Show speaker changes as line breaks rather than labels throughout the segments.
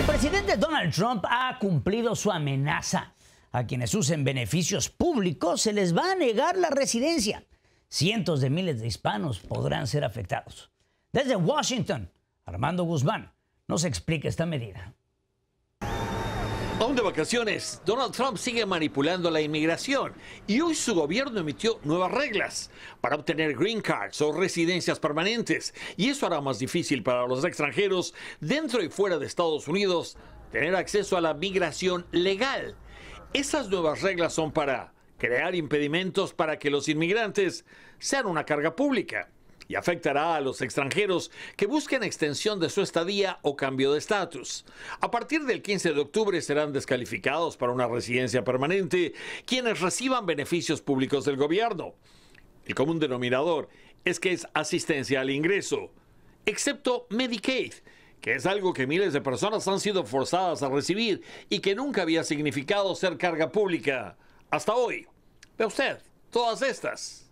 El presidente Donald Trump ha cumplido su amenaza. A quienes usen beneficios públicos se les va a negar la residencia. Cientos de miles de hispanos podrán ser afectados. Desde Washington, Armando Guzmán nos explica esta medida.
Aún de vacaciones, Donald Trump sigue manipulando la inmigración y hoy su gobierno emitió nuevas reglas para obtener green cards o residencias permanentes y eso hará más difícil para los extranjeros dentro y fuera de Estados Unidos tener acceso a la migración legal. Esas nuevas reglas son para crear impedimentos para que los inmigrantes sean una carga pública y afectará a los extranjeros que busquen extensión de su estadía o cambio de estatus. A partir del 15 de octubre serán descalificados para una residencia permanente quienes reciban beneficios públicos del gobierno. El común denominador es que es asistencia al ingreso, excepto Medicaid, que es algo que miles de personas han sido forzadas a recibir y que nunca había significado ser carga pública hasta hoy. Ve usted,
todas estas.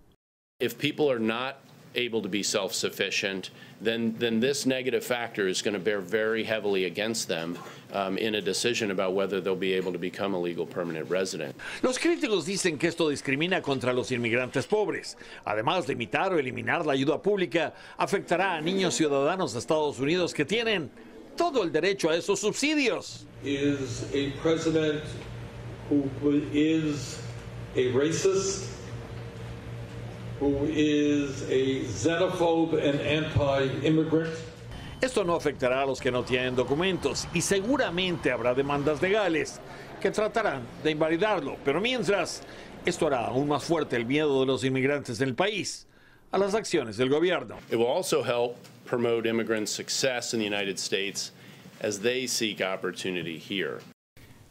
If people are not able to be self-sufficient, then, then this negative factor is going to bear very heavily against them um, in a decision about whether they'll be able to become a legal permanent resident. Los críticos dicen que esto discrimina
contra los inmigrantes pobres. Además, limitar o eliminar la ayuda pública afectará a niños ciudadanos de Estados Unidos que tienen todo el derecho a esos subsidios. Is a president who is a racist Esto no afectará a los que no tienen documentos y seguramente habrá demandas legales que tratarán de invalidarlo. Pero mientras, esto hará aún más
fuerte el miedo de los inmigrantes en el país a las acciones del gobierno. success in United States as they seek opportunity here.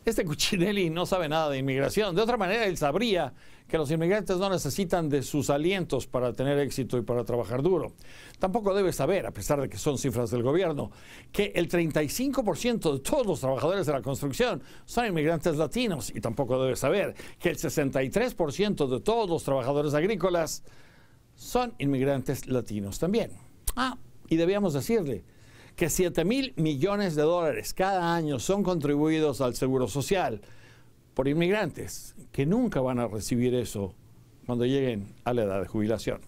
Este Cuchinelli no sabe nada de inmigración. De otra manera, él sabría que los inmigrantes no necesitan de sus alientos para tener éxito y para trabajar duro. Tampoco debe saber, a pesar de que son cifras del gobierno, que el 35% de todos los trabajadores de la construcción son inmigrantes latinos. Y tampoco debe saber que el 63% de todos los trabajadores agrícolas son inmigrantes latinos también. Ah, y debíamos decirle, que 7 mil millones de dólares cada año son contribuidos al Seguro Social por inmigrantes que nunca van a recibir eso cuando lleguen a la edad de jubilación.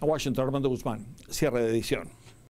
A Washington, Armando Guzmán, cierre de edición.